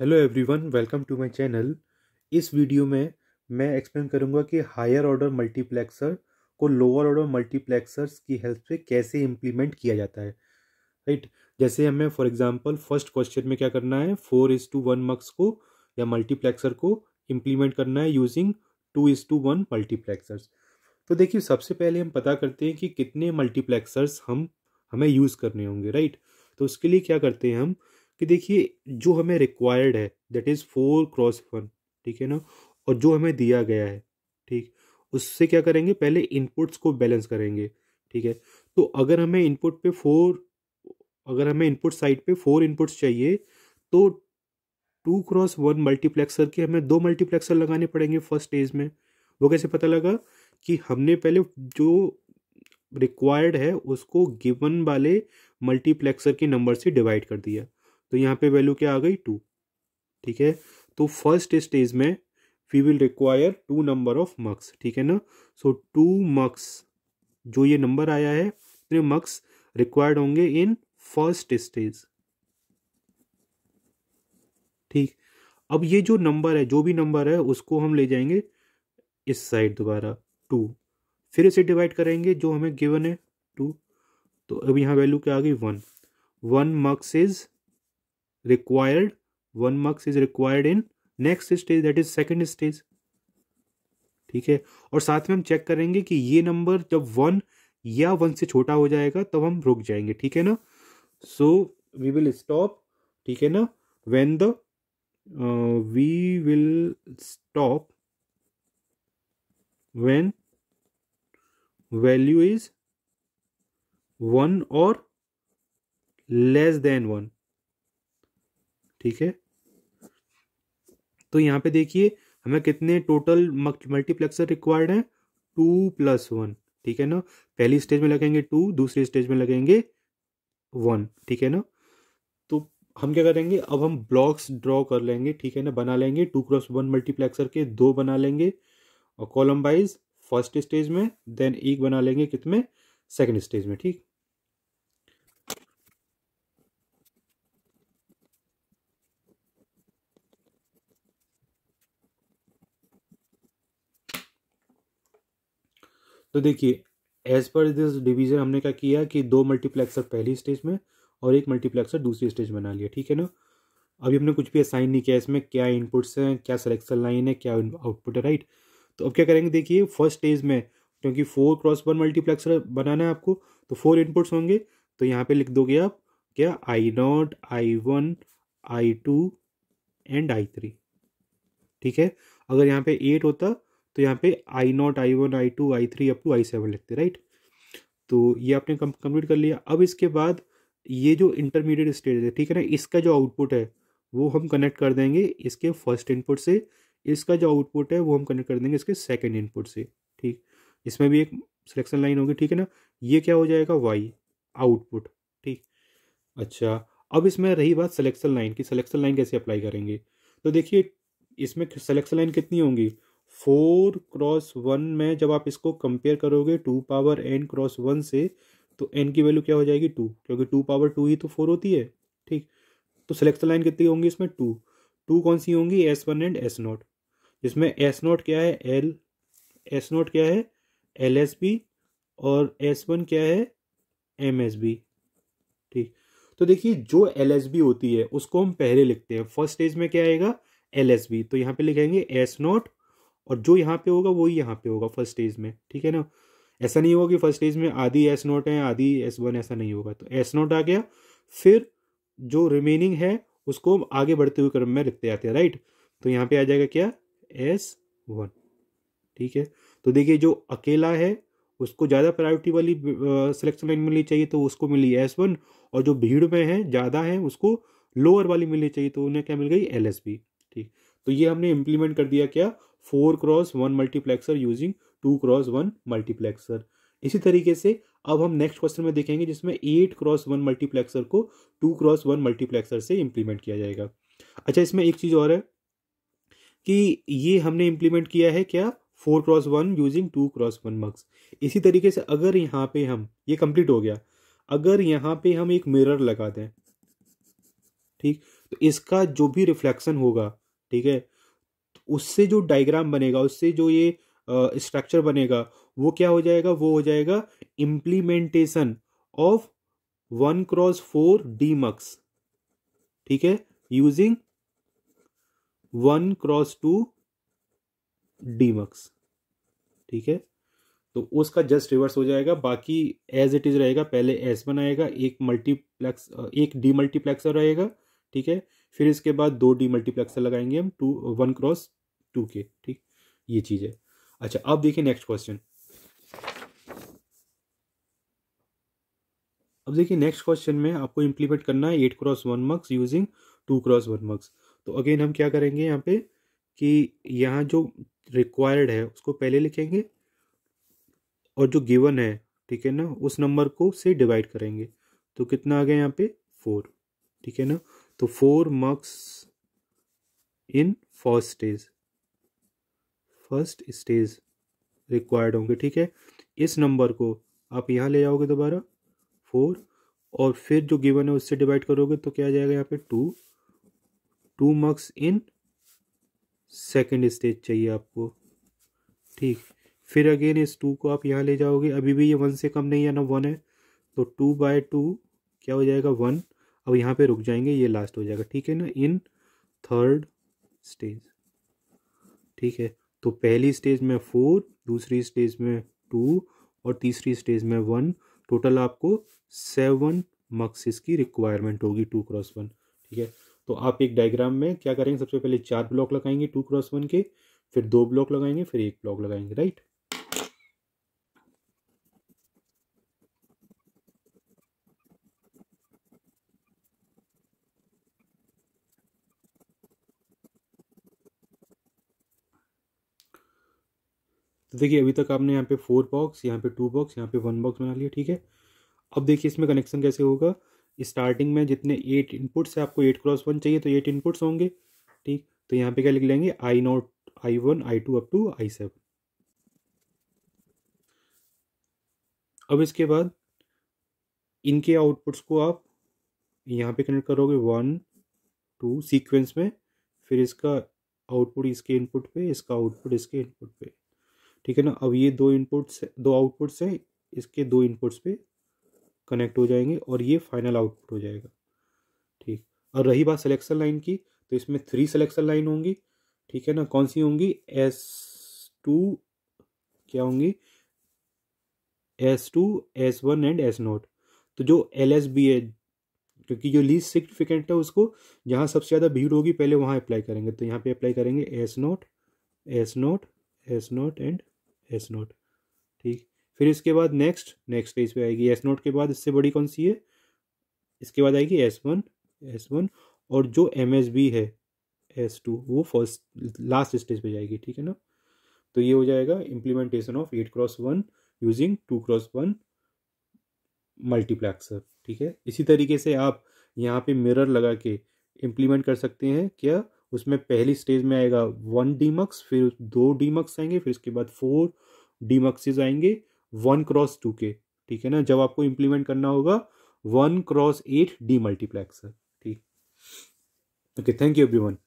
Hello everyone welcome to my channel इस video में मैं एक्सप्लेन करूंगा कि हायर ऑर्डर मल्टीप्लेक्सर को लोअर ऑर्डर मल्टीप्लेक्सर्स की हेल्प से कैसे इम्प्लीमेंट किया जाता है राइट right? जैसे हमें फॉर एग्जांपल फर्स्ट क्वेश्चन में क्या करना है four is to one mux को या मल्टीप्लेक्सर को इम्प्लीमेंट करना है using two is to one multiplexers तो देखिए सबसे पहले हम पता करते हैं कि कितने मल्टीप्लेक्सर्स हम हमें यूज़ करने होंगे राइट right? तो उसके लिए क्या करते हैं हम कि देखिए जो हमें रिक्वायर्ड है that is four cross one ठीक है ना और जो हमें दिया गया है ठीक उससे क्या करेंगे पहले इनपुट्स को बैलेंस करेंगे ठीक है तो अगर हमें इनपुट पे फोर अगर हमें इनपुट साइड पे फोर इनपुट्स चाहिए तो टू क्रॉस वन मल्टीप्लेक्सर के हमें दो मल्टीप्लेक्सर लगाने पड़ेंगे फर्स्ट स्टेज में वो कैसे पता लगा कि हमने पहले जो रिक्वायर्ड है उसको गिवन वाले मल्टीप्लेक्सर के नंबर से डिवाइड कर दिया तो यहाँ पे वैल्यू क्या आ गई टू ठीक है तो फर्स्ट स्टेज में we will require two number of mux ठीक है ना सो टू मक्स जो ये नंबर आया है इतने मक्स रिक्वायर्ड होंगे इन फर्स्ट स्टेज ठीक अब ये जो नंबर है जो भी नंबर है उसको हम ले जाएंगे इस साइड दोबारा टू फिर इसे डिवाइड करेंगे जो हमें गिवन है टू तो अब यहाँ वैल्यू क्या आ गई one one mux is required one marks is required in next stage that is second stage ठीक है और साथ में हम चेक करेंगे कि ये नंबर जब वन या वन से छोटा हो जाएगा तब तो हम रुक जाएंगे ठीक है ना सो वी विल स्टॉप ठीक है ना when the we will stop when value is one और लेस देन वन ठीक है तो यहाँ पे देखिए हमें कितने टोटल मल्टीप्लेक्सर रिक्वायर्ड हैं टू प्लस वन ठीक है ना पहली स्टेज में लगेंगे टू दूसरी स्टेज में लगेंगे वन ठीक है ना तो हम क्या करेंगे अब हम ब्लॉक्स ड्रॉ कर लेंगे ठीक है ना बना लेंगे टू क्रॉस वन मल्टीप्लेक्सर के दो बना लेंगे और कॉलम वाइज फर्स्ट स्टेज में देन एक बना लेंगे कितने सेकेंड स्टेज में ठीक तो देखिए एज पर दिस डिवीज़न हमने क्या किया कि दो मल्टीप्लेक्सर पहली स्टेज में और एक मल्टीप्लेक्सर दूसरी स्टेज बना लिया ठीक है ना अभी हमने कुछ भी असाइन नहीं किया इसमें क्या इनपुट्स हैं क्या सिलेक्शन लाइन है क्या आउटपुट है राइट तो अब क्या करेंगे देखिए फर्स्ट स्टेज में क्योंकि फोर क्रॉस वन मल्टीप्लेक्सर बनाना है आपको तो फोर इनपुट्स होंगे तो यहाँ पे लिख दोगे आप क्या I naught I one I two and I three ठीक है अगर यहाँ पे एट होता तो यहाँ पे I naught I one I two I three up to I seven लिखते राइट तो ये आपने कंप्लीट कर लिया अब इसके बाद ये जो इंटरमीडिएट स्टेज है ठीक है ना इसका जो आउटपुट है वो हम कनेक्ट कर देंगे इसके फर्स्ट इनपुट से इसका जो आउटपुट है वो हम कनेक्ट कर देंगे इसके सेकेंड इनपुट से ठीक इसमें भी एक सिलेक्शन लाइन होगी ठीक है ना ये क्या हो जाएगा वाई आउटपुट ठीक अच्छा अब इसमें रही बात सिलेक्शन लाइन की सिलेक्शन लाइन कैसे अप्लाई करेंगे तो देखिए इसमें सिलेक्शन लाइन कितनी होंगी फोर क्रॉस वन में जब आप इसको कंपेयर करोगे two power N cross one से तो एन की वैल्यू क्या हो जाएगी टू क्योंकि टू पावर टू ही तो फोर होती है ठीक तो सिलेक्शन लाइन कितनी होंगी इसमें टू टू कौन सी होंगी S one and S naught जिसमें एस नॉट क्या है एल एस नॉट क्या है एल एस बी और एस वन क्या है एम एस बी ठीक तो देखिए जो एल एस बी होती है उसको हम पहले लिखते हैं फर्स्ट स्टेज में क्या आएगा एल एस बी तो यहाँ पे लिखेंगे एस नॉट और जो यहाँ पे होगा वही यहाँ पे होगा फर्स्ट स्टेज में ठीक है ना ऐसा नहीं होगा कि फर्स्ट स्टेज में आधी एस नोट है आधी एस वन ऐसा नहीं होगा तो एस नोट आ गया फिर जो रिमेनिंग है उसको आगे बढ़ते हुए क्रम में लिखते आते हैं राइट तो यहाँ पे आ जाएगा क्या एस वन ठीक है तो देखिए जो अकेला है उसको ज़्यादा प्रायोरिटी वाली सिलेक्शन लाइन मिलनी चाहिए तो उसको मिली एस वन और जो भीड़ में है ज़्यादा है उसको लोअर वाली मिलनी चाहिए तो उन्हें क्या मिल गई एल एस बी ठीक तो ये हमने इम्प्लीमेंट कर दिया क्या four cross one multiplexer using two cross one multiplexer इसी तरीके से अब हम नेक्स्ट क्वेश्चन में देखेंगे जिसमें एट क्रॉस वन मल्टीप्लेक्सर को टू क्रॉस वन मल्टीप्लेक्सर से इम्प्लीमेंट किया जाएगा अच्छा इसमें एक चीज़ और है कि ये हमने इम्प्लीमेंट किया है क्या four cross one using two cross one mux इसी तरीके से अगर यहाँ पे हम ये कंप्लीट हो गया अगर यहाँ पे हम एक मिरर लगा दें ठीक तो इसका जो भी रिफ्लेक्शन होगा ठीक है उससे जो डायग्राम बनेगा उससे जो ये स्ट्रक्चर बनेगा वो क्या हो जाएगा वो हो जाएगा implementation of one cross four demux ठीक है using one cross two demux ठीक है तो उसका जस्ट रिवर्स हो जाएगा बाकी एज इट इज रहेगा पहले एस बनाएगा एक मल्टीप्लेक्स एक डी मल्टीप्लेक्सर रहेगा ठीक है फिर इसके बाद दो डी मल्टीप्लेक्सर लगाएंगे हम टू वन क्रॉस टू के ठीक ये चीज़ है अच्छा अब देखिए नेक्स्ट क्वेश्चन अब देखिए नेक्स्ट क्वेश्चन में आपको इम्प्लीमेंट करना है eight cross one marks using two cross one marks तो अगेन हम क्या करेंगे यहाँ पे कि यहाँ जो रिक्वायर्ड है उसको पहले लिखेंगे और जो गिवन है ठीक है ना उस नंबर को से डिवाइड करेंगे तो कितना आ गया यहाँ पे फोर ठीक है ना तो four marks in first stage first stage required होंगे ठीक है इस नंबर को आप यहाँ ले जाओगे दोबारा फोर और फिर जो गिवन है उससे डिवाइड करोगे तो क्या आ जाएगा यहाँ पे two two marks in second stage चाहिए आपको ठीक फिर अगेन इस टू को आप यहाँ ले जाओगे अभी भी ये वन से कम नहीं है ना वन है तो टू बाय टू क्या हो जाएगा वन अब यहाँ पे रुक जाएंगे ये लास्ट हो जाएगा ठीक है ना इन थर्ड स्टेज ठीक है तो पहली स्टेज में फोर दूसरी स्टेज में टू और तीसरी स्टेज में वन टोटल आपको सेवन मक्सिस की रिक्वायरमेंट होगी टू क्रॉस वन ठीक है तो आप एक डायग्राम में क्या करेंगे सबसे पहले चार ब्लॉक लगाएंगे टू क्रॉस वन के फिर दो ब्लॉक लगाएंगे फिर एक ब्लॉक लगाएंगे राइट तो देखिए अभी तक आपने यहाँ पे फोर बॉक्स यहाँ पे टू बॉक्स यहाँ पे वन बॉक्स बना लिया ठीक है अब देखिए इसमें कनेक्शन कैसे होगा स्टार्टिंग में जितने एट इनपुट्स है आपको एट क्रॉस वन चाहिए तो एट इनपुट्स होंगे ठीक तो यहाँ पे क्या लिख लेंगे I naught I one I two up to I seven अब इसके बाद इनके आउटपुट्स को आप यहाँ पे कनेक्ट करोगे वन टू सीक्वेंस में फिर इसका आउटपुट इसके इनपुट पे इसका आउटपुट इसके इनपुट पे ठीक है ना अब ये दो इनपुट्स दो आउटपुट्स हैं इसके दो इनपुट्स पे कनेक्ट हो जाएंगे और ये फाइनल आउटपुट हो जाएगा ठीक और रही बात सिलेक्शन लाइन की तो इसमें थ्री सिलेक्शन लाइन होंगी ठीक है ना कौन सी होंगी एस टू क्या होंगी S two S one and S naught तो जो एल एस बी है क्योंकि जो लीज सिग्निफिकेंट है उसको जहाँ सबसे ज़्यादा भीड़ होगी पहले वहाँ अप्लाई करेंगे तो यहाँ पे अप्लाई करेंगे S naught S naught S naught and S naught ठीक फिर इसके बाद नेक्स्ट नेक्स्ट पेज पे आएगी एस नोट के बाद इससे बड़ी कौन सी है इसके बाद आएगी एस वन एस वन और जो एम एस बी है एस टू वो फर्स्ट लास्ट स्टेज पे जाएगी ठीक है ना तो ये हो जाएगा implementation of eight cross one using two cross one multiplexer ठीक है इसी तरीके से आप यहाँ पे मिरर लगा के इम्प्लीमेंट कर सकते हैं क्या उसमें पहली स्टेज में आएगा वन डीमक्स फिर दो डीमक्स आएंगे फिर उसके बाद फोर डी मक्सेज आएंगे वन क्रॉस टू के ठीक है ना जब आपको इंप्लीमेंट करना होगा one cross eight demultiplexer ठीक ओके थैंक यू एवरीवन